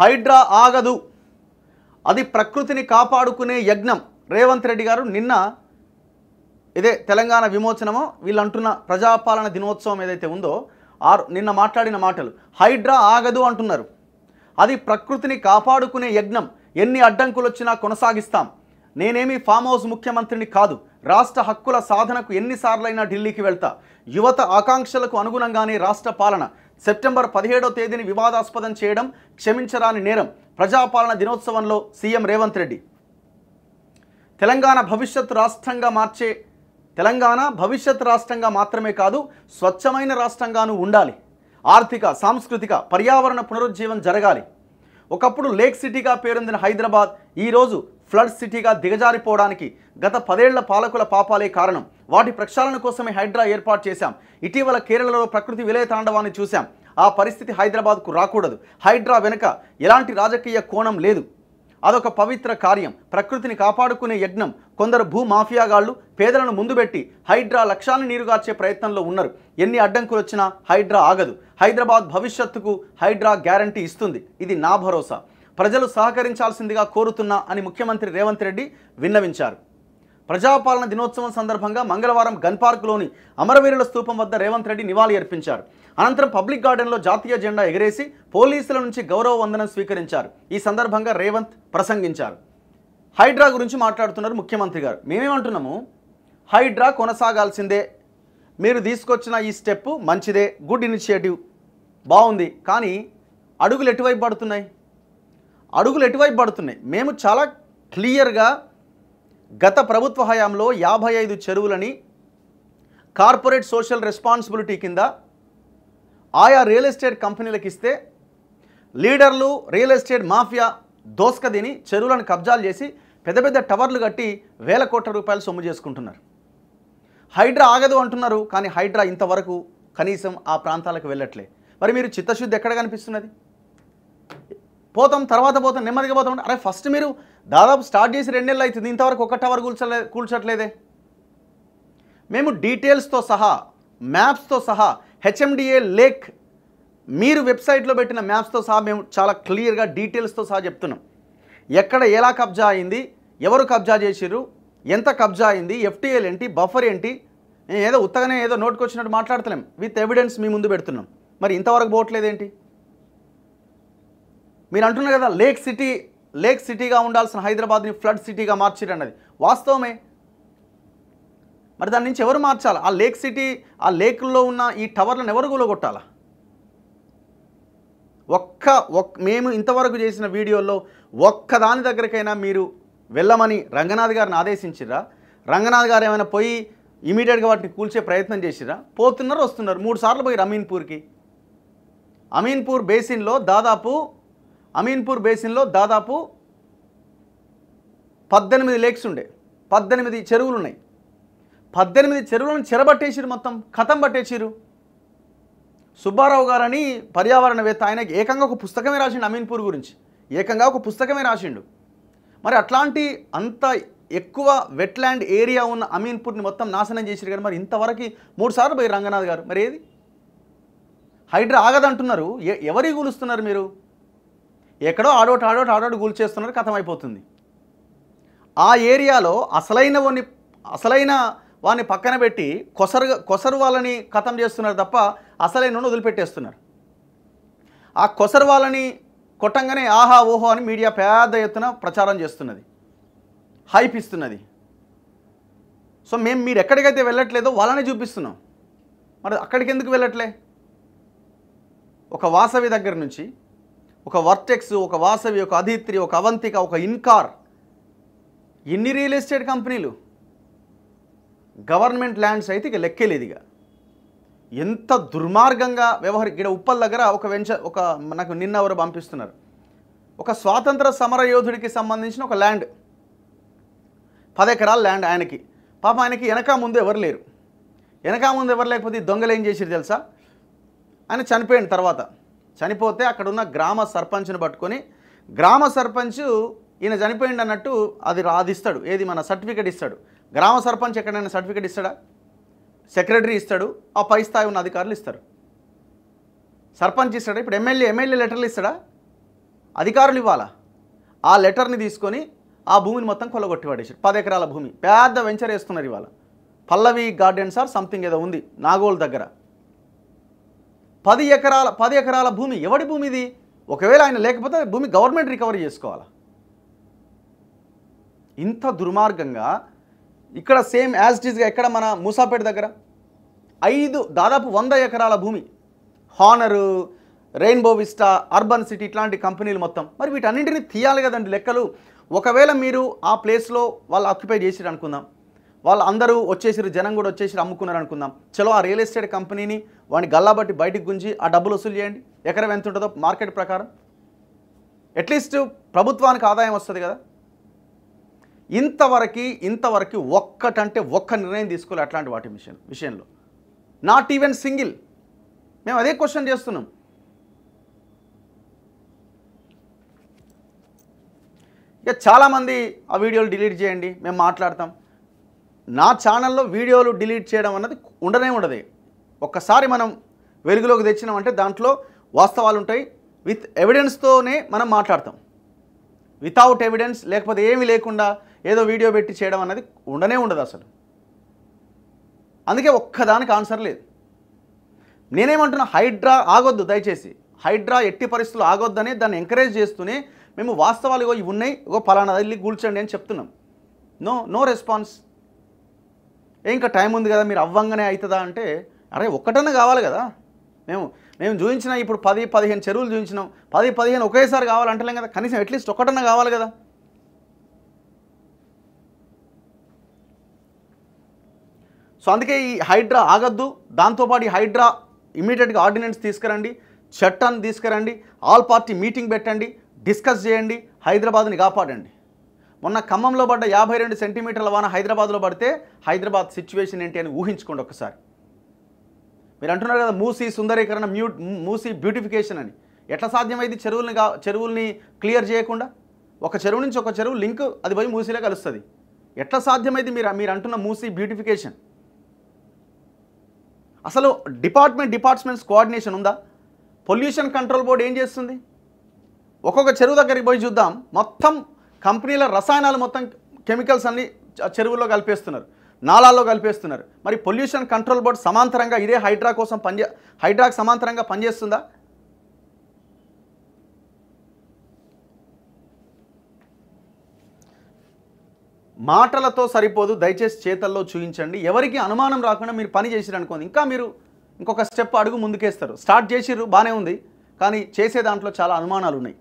హైడ్రా ఆగదు అది ప్రకృతిని కాపాడుకునే యజ్ఞం రేవంత్ రెడ్డి గారు నిన్న ఇదే తెలంగాణ విమోచనమో వీళ్ళు అంటున్న ప్రజాపాలన దినోత్సవం ఏదైతే ఉందో ఆరు నిన్న మాట్లాడిన మాటలు హైడ్రా ఆగదు అంటున్నారు అది ప్రకృతిని కాపాడుకునే యజ్ఞం ఎన్ని అడ్డంకులు వచ్చినా కొనసాగిస్తాం నేనేమి ఫామ్ హౌస్ ముఖ్యమంత్రిని కాదు రాష్ట్ర హక్కుల సాధనకు ఎన్నిసార్లైనా ఢిల్లీకి వెళ్తా యువత ఆకాంక్షలకు అనుగుణంగానే రాష్ట్ర పాలన సెప్టెంబర్ పదిహేడో తేదీని వివాదాస్పదం చేయడం క్షమించరాని నేరం ప్రజాపాలన దినోత్సవంలో సీఎం రేవంత్ రెడ్డి తెలంగాణ భవిష్యత్ రాష్ట్రంగా మార్చే తెలంగాణ భవిష్యత్ రాష్ట్రంగా మాత్రమే కాదు స్వచ్ఛమైన రాష్ట్రంగానూ ఉండాలి ఆర్థిక సాంస్కృతిక పర్యావరణ పునరుజ్జీవం జరగాలి ఒకప్పుడు లేక్ సిటీగా పేరొందిన హైదరాబాద్ ఈరోజు ఫ్లడ్ సిటీగా దిగజారిపోవడానికి గత పదేళ్ల పాలకుల పాపాలే కారణం వాటి ప్రక్షాళన కోసమే హైడ్రా ఏర్పాటు చేశాం ఇటీవల కేరళలో ప్రకృతి విలయతాండవాన్ని చూశాం ఆ పరిస్థితి హైదరాబాద్కు రాకూడదు హైడ్రా వెనుక ఎలాంటి రాజకీయ కోణం లేదు అదొక పవిత్ర కార్యం ప్రకృతిని కాపాడుకునే యజ్ఞం కొందరు భూ మాఫియాగాళ్లు పేదలను ముందుపెట్టి హైడ్రా లక్ష్యాన్ని నీరుగార్చే ప్రయత్నంలో ఉన్నారు ఎన్ని అడ్డంకులు వచ్చినా హైడ్రా ఆగదు హైదరాబాద్ భవిష్యత్తుకు హైడ్రా గ్యారంటీ ఇస్తుంది ఇది నా భరోసా ప్రజలు సహకరించాల్సిందిగా కోరుతున్నా అని ముఖ్యమంత్రి రేవంత్ రెడ్డి విన్నవించారు ప్రజాపాలన దినోత్సవం సందర్భంగా మంగళవారం గన్ పార్క్లోని అమరవీరుల స్తూపం వద్ద రేవంత్ రెడ్డి నివాళి అర్పించారు అనంతరం పబ్లిక్ గార్డెన్లో జాతీయ జెండా ఎగరేసి పోలీసుల నుంచి గౌరవ వందనం స్వీకరించారు ఈ సందర్భంగా రేవంత్ ప్రసంగించారు హైడ్రా గురించి మాట్లాడుతున్నారు ముఖ్యమంత్రి గారు మేమేమంటున్నాము హైడ్రా కొనసాగాల్సిందే మీరు తీసుకొచ్చిన ఈ స్టెప్పు మంచిదే గుడ్ ఇనిషియేటివ్ బాగుంది కానీ అడుగులు ఎటువైపు పడుతున్నాయి అడుగులు ఎటువైపు పడుతున్నాయి మేము చాలా క్లియర్గా గత ప్రభుత్వ హయాంలో యాభై ఐదు చెరువులని కార్పొరేట్ సోషల్ రెస్పాన్సిబిలిటీ కింద ఆయా రియల్ ఎస్టేట్ కంపెనీలకు ఇస్తే లీడర్లు రియల్ ఎస్టేట్ మాఫియా దోస్కదిని చెరువులను కబ్జాలు చేసి పెద్ద పెద్ద టవర్లు కట్టి వేల కోట్ల రూపాయలు సొమ్ము చేసుకుంటున్నారు హైడ్రా ఆగదు అంటున్నారు కానీ హైడ్రా ఇంతవరకు కనీసం ఆ ప్రాంతాలకు వెళ్ళట్లే మరి మీరు చిత్తశుద్ధి ఎక్కడ కనిపిస్తున్నది పోతాం తర్వాత పోతాం నెమ్మదిగా పోతాం అరే ఫస్ట్ మీరు దాదాపు స్టార్ట్ చేసి రెండు నెలలు అవుతుంది ఇంతవరకు ఒక టవర్ కూల్చలే కూల్చట్లేదే మేము డీటెయిల్స్తో సహా మ్యాప్స్తో సహా హెచ్ఎండిఏ లేక్ మీరు వెబ్సైట్లో పెట్టిన మ్యాప్స్తో సహా మేము చాలా క్లియర్గా డీటెయిల్స్తో సహా చెప్తున్నాం ఎక్కడ ఎలా కబ్జా అయింది ఎవరు కబ్జా చేసిర్రు ఎంత కబ్జా అయింది ఎఫ్టీఎల్ ఏంటి బఫర్ ఏంటి ఏదో ఉత్తగానే ఏదో వచ్చినట్టు మాట్లాడతలేం విత్ ఎవిడెన్స్ మీ ముందు పెడుతున్నాం మరి ఇంతవరకు పోవట్లేదేంటి మీరు అంటున్నారు కదా లేక్ సిటీ లేక్ సిటీగా ఉండాల్సిన హైదరాబాద్ని ఫ్లడ్ సిటీగా మార్చిరు అన్నది వాస్తవమే మరి దాని నుంచి ఎవరు మార్చాలి ఆ లేక్ సిటీ ఆ లేక్లో ఉన్న ఈ టవర్లను ఎవరు కూలగొట్టాలా ఒక్క ఒక్ మేము ఇంతవరకు చేసిన వీడియోలో ఒక్క దాని దగ్గరకైనా మీరు వెళ్ళమని రంగనాథ్ గారిని ఆదేశించిరా రంగనాథ్ గారు ఏమైనా పోయి ఇమీడియట్గా వాటిని కూల్చే ప్రయత్నం చేసిరా పోతున్నారు వస్తున్నారు మూడు సార్లు పోయి అమీన్పూర్కి అమీన్పూర్ బేసిన్లో దాదాపు అమీన్పూర్ బేసిన్లో దాదాపు పద్దెనిమిది లేక్స్ ఉండే పద్దెనిమిది చెరువులు ఉన్నాయి పద్దెనిమిది చెరువులను చెరబట్టేసిరు మొత్తం కథం పట్టేసిరు సుబ్బారావు గారని పర్యావరణవేత్త ఆయనకి ఏకంగా ఒక పుస్తకమే రాసిండు అమీన్పూర్ గురించి ఏకంగా ఒక పుస్తకమే రాసిండు మరి అట్లాంటి అంత ఎక్కువ వెట్ల్యాండ్ ఏరియా ఉన్న అమీన్పూర్ని మొత్తం నాశనం చేసిరు కానీ మరి ఇంతవరకు మూడు సార్లు పోయి రంగనాథ్ గారు మరి ఏది హైడ్రా ఆగదంటున్నారు ఎవరి కూలుస్తున్నారు మీరు ఎక్కడో ఆడోట ఆడోట ఆడోటి గుల్ చేస్తున్నారు కథమైపోతుంది ఆ ఏరియాలో అసలైన వాడిని అసలైన వాడిని పక్కన పెట్టి కొసరు కొసరు వాళ్ళని కథం చేస్తున్నారు తప్ప అసలైన వదిలిపెట్టేస్తున్నారు ఆ కొసరు వాళ్ళని కొట్టంగానే ఆహా ఓహో అని మీడియా పెద్ద ఎత్తున ప్రచారం చేస్తున్నది హైప్ ఇస్తున్నది సో మేము మీరు ఎక్కడికైతే వెళ్ళట్లేదో వాళ్ళని చూపిస్తున్నాం మరి అక్కడికి ఎందుకు వెళ్ళట్లే ఒక వాసవి దగ్గర నుంచి ఒక వర్టెక్స్ ఒక వాసవి ఒక అధిత్రి ఒక అవంతిక ఒక ఇన్కార్ ఎన్ని రియల్ ఎస్టేట్ కంపెనీలు గవర్నమెంట్ ల్యాండ్స్ అయితే ఇక లెక్కేలేదు ఇక ఎంత దుర్మార్గంగా వ్యవహరి ఇక్కడ ఉప్పల్ దగ్గర ఒక వెంచర్ ఒక నాకు నిన్న ఎవరు పంపిస్తున్నారు ఒక స్వాతంత్ర సమర యోధుడికి సంబంధించిన ఒక ల్యాండ్ పది ల్యాండ్ ఆయనకి పాప ఆయనకి వెనక ముందు ఎవరు లేరు వెనక ముందు ఎవరు లేకపోతే దొంగలు ఏం చేసిరు తెలుసా ఆయన చనిపోయిన తర్వాత చనిపోతే అక్కడున్న గ్రామ సర్పంచ్ని పట్టుకొని గ్రామ సర్పంచ్ ఈయన చనిపోయింది అన్నట్టు అది రాదిస్తాడు ఏది మన సర్టిఫికేట్ ఇస్తాడు గ్రామ సర్పంచ్ ఎక్కడైనా సర్టిఫికేట్ ఇస్తాడా సెక్రటరీ ఇస్తాడు ఆ పై స్థాయి ఉన్న అధికారులు ఇస్తారు సర్పంచ్ ఇస్తాడా ఇప్పుడు ఎమ్మెల్యే ఎమ్మెల్యే లెటర్లు ఇస్తాడా అధికారులు ఇవ్వాలా ఆ లెటర్ని తీసుకొని ఆ భూమిని మొత్తం కొల్లగొట్టి పడేసారు పది ఎకరాల భూమి పెద్ద వెంచర్ వేస్తున్నారు ఇవాళ పల్లవి గార్డెన్స్ ఆర్ సంథింగ్ ఏదో ఉంది నాగోల్ దగ్గర పది ఎకరాల పది ఎకరాల భూమి ఎవడి భూమి ఇది ఒకవేళ ఆయన లేకపోతే భూమి గవర్నమెంట్ రికవరీ చేసుకోవాలా ఇంత దుర్మార్గంగా ఇక్కడ సేమ్ యాజ్ ఇట్ ఎక్కడ మన మూసాపేట దగ్గర ఐదు దాదాపు వంద ఎకరాల భూమి Honer Rainbow Vista urban city ఇట్లాంటి కంపెనీలు మొత్తం మరి వీటన్నింటినీ తీయాలి కదండి లెక్కలు ఒకవేళ మీరు ఆ ప్లేస్లో వాళ్ళు ఆక్యుపై చేసిరు అనుకుందాం వాళ్ళు అందరూ వచ్చేసారు జనం కూడా వచ్చేసి అమ్ముకున్నారు అనుకుందాం చలో ఆ రియల్ ఎస్టేట్ కంపెనీని వాడిని గల్లాబట్టి బయటకు గుంజి ఆ డబ్బులు వసూలు చేయండి ఎకరం ఎంత ఉంటుందో మార్కెట్ ప్రకారం అట్లీస్ట్ ప్రభుత్వానికి ఆదాయం వస్తుంది కదా ఇంతవరకు ఇంతవరకు ఒక్కటంటే ఒక్క నిర్ణయం తీసుకోవాలి అట్లాంటి వాటి విషయం విషయంలో నాట్ ఈవెన్ సింగిల్ మేము అదే క్వశ్చన్ చేస్తున్నాం ఇక చాలామంది ఆ వీడియోలు డిలీట్ చేయండి మేము మాట్లాడతాం నా ఛానల్లో వీడియోలు డిలీట్ చేయడం అన్నది ఉండనే ఉండదు ఒక్కసారి మనం వెలుగులోకి తెచ్చినామంటే దాంట్లో వాస్తవాలు ఉంటాయి విత్ ఎవిడెన్స్తోనే మనం మాట్లాడతాం వితౌట్ ఎవిడెన్స్ లేకపోతే ఏమీ లేకుండా ఏదో వీడియో పెట్టి చేయడం అన్నది ఉండనే ఉండదు అసలు అందుకే ఒక్కదానికి ఆన్సర్ లేదు నేనేమంటున్నా హైడ్రా ఆగొద్దు దయచేసి హైడ్రా ఎట్టి పరిస్థితులు ఆగొద్దని దాన్ని ఎంకరేజ్ చేస్తూనే మేము వాస్తవాలు ఇవి ఉన్నాయి ఇగో పలానా తల్లి కూల్చండి అని చెప్తున్నాం నో నో రెస్పాన్స్ ఇంకా టైం ఉంది కదా మీరు అవ్వంగానే అవుతుందా అంటే అరే ఒక్కటన్నా కావాలి కదా మేము మేము చూపించిన ఇప్పుడు పది పదిహేను చెరువులు చూపించినాం పది పదిహేను ఒకేసారి కావాలంటలేం కదా కనీసం అట్లీస్ట్ ఒకటన్నా కావాలి కదా సో అందుకే ఈ హైడ్రా ఆగద్దు దాంతోపాటు ఈ హైడ్రా ఇమీడియట్గా ఆర్డినెన్స్ తీసుకురండి చట్టాన్ని తీసుకురండి ఆల్ పార్టీ మీటింగ్ పెట్టండి డిస్కస్ చేయండి హైదరాబాద్ని కాపాడండి మొన్న ఖమ్మంలో పడ్డ యాభై రెండు సెంటీమీటర్ల వాన హైదరాబాద్లో పడితే హైదరాబాద్ సిచ్యువేషన్ ఏంటి అని ఊహించుకోండి ఒకసారి మీరు అంటున్నారు కదా మూసీ సుందరీకరణ మ్యూ మూసీ బ్యూటిఫికేషన్ అని ఎట్లా సాధ్యమైంది చెరువుల్ని చెరువుల్ని క్లియర్ చేయకుండా ఒక చెరువు నుంచి ఒక చెరువు లింక్ అది పోయి మూసీలో కలుస్తుంది ఎట్లా సాధ్యమైంది మీరు మీరు అంటున్న మూసీ బ్యూటిఫికేషన్ అసలు డిపార్ట్మెంట్ డిపార్ట్మెంట్స్ కోఆర్డినేషన్ ఉందా పొల్యూషన్ కంట్రోల్ బోర్డు ఏం చేస్తుంది ఒక్కొక్క చెరువు దగ్గరికి పోయి చూద్దాం మొత్తం కంపెనీల రసాయనాలు మొత్తం కెమికల్స్ అన్ని చెరువుల్లో కలిపేస్తున్నారు నాలాల్లో కలిపేస్తున్నారు మరి పొల్యూషన్ కంట్రోల్ బోర్డు సమాంతరంగా ఇదే హైడ్రా కోసం పనిచే హైడ్రాకు సమాంతరంగా పనిచేస్తుందా మాటలతో సరిపోదు దయచేసి చేతల్లో చూపించండి ఎవరికి అనుమానం రాకుండా మీరు పని చేసిరు అనుకోండి ఇంకా మీరు ఇంకొక స్టెప్ అడుగు ముందుకేస్తారు స్టార్ట్ చేసిర్రు బాగానే ఉంది కానీ చేసే దాంట్లో చాలా అనుమానాలు ఉన్నాయి